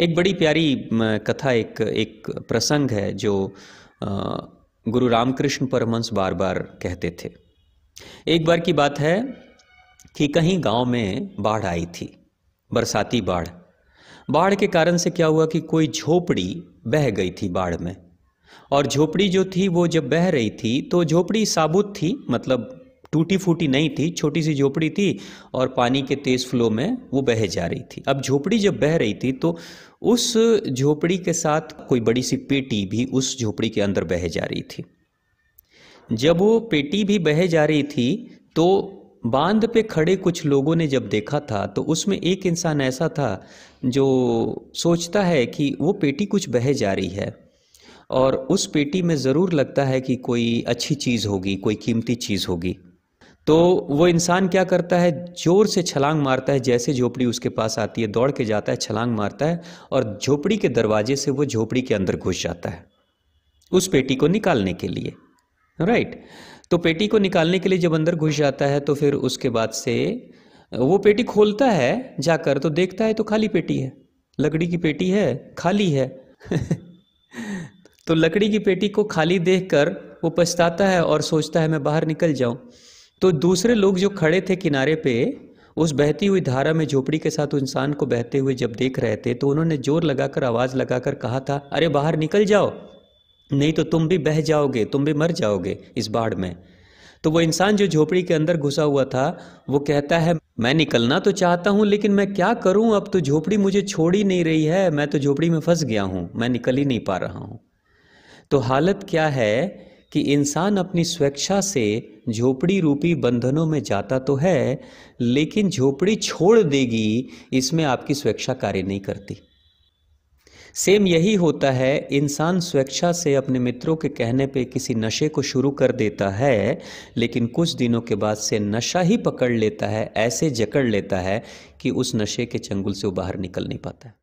एक बड़ी प्यारी कथा एक एक प्रसंग है जो गुरु रामकृष्ण परमंस बार बार कहते थे एक बार की बात है कि कहीं गांव में बाढ़ आई थी बरसाती बाढ़ बाढ़ के कारण से क्या हुआ कि कोई झोपड़ी बह गई थी बाढ़ में और झोपड़ी जो थी वो जब बह रही थी तो झोपड़ी साबुत थी मतलब टूटी फूटी नहीं थी छोटी सी झोपड़ी थी और पानी के तेज़ फ्लो में वो बह जा रही थी अब झोपड़ी जब बह रही थी तो उस झोपड़ी के साथ कोई बड़ी सी पेटी भी उस झोपड़ी के अंदर बह जा रही थी जब वो पेटी भी बह जा रही थी तो बांध पे खड़े कुछ लोगों ने जब देखा था तो उसमें एक इंसान ऐसा था जो सोचता है कि वो पेटी कुछ बह जा रही है और उस पेटी में ज़रूर लगता है कि कोई अच्छी चीज़ होगी कोई कीमती चीज़ होगी तो वो इंसान क्या करता है ज़ोर से छलांग मारता है जैसे झोपड़ी उसके पास आती है दौड़ के जाता है छलांग मारता है और झोपड़ी के दरवाजे से वो झोपड़ी के अंदर घुस जाता है उस पेटी को निकालने के लिए राइट तो पेटी को निकालने के लिए जब अंदर घुस जाता है तो फिर उसके बाद से वो पेटी खोलता है जाकर तो देखता है तो खाली पेटी है लकड़ी की पेटी है खाली है तो लकड़ी की पेटी को खाली देखकर वो पछताता है और सोचता है मैं बाहर निकल जाऊं तो दूसरे लोग जो खड़े थे किनारे पे उस बहती हुई धारा में झोपड़ी के साथ इंसान को बहते हुए जब देख रहे थे तो उन्होंने जोर लगाकर आवाज़ लगाकर कहा था अरे बाहर निकल जाओ नहीं तो तुम भी बह जाओगे तुम भी मर जाओगे इस बाढ़ में तो वो इंसान जो झोपड़ी के अंदर घुसा हुआ था वो कहता है मैं निकलना तो चाहता हूँ लेकिन मैं क्या करूँ अब तो झोपड़ी मुझे छोड़ ही नहीं रही है मैं तो झोपड़ी में फंस गया हूँ मैं निकल ही नहीं पा रहा हूँ तो हालत क्या है कि इंसान अपनी स्वेच्छा से झोपड़ी रूपी बंधनों में जाता तो है लेकिन झोपड़ी छोड़ देगी इसमें आपकी स्वेच्छा कार्य नहीं करती सेम यही होता है इंसान स्वेच्छा से अपने मित्रों के कहने पे किसी नशे को शुरू कर देता है लेकिन कुछ दिनों के बाद से नशा ही पकड़ लेता है ऐसे जकड़ लेता है कि उस नशे के चंगुल से वो बाहर निकल नहीं पाता है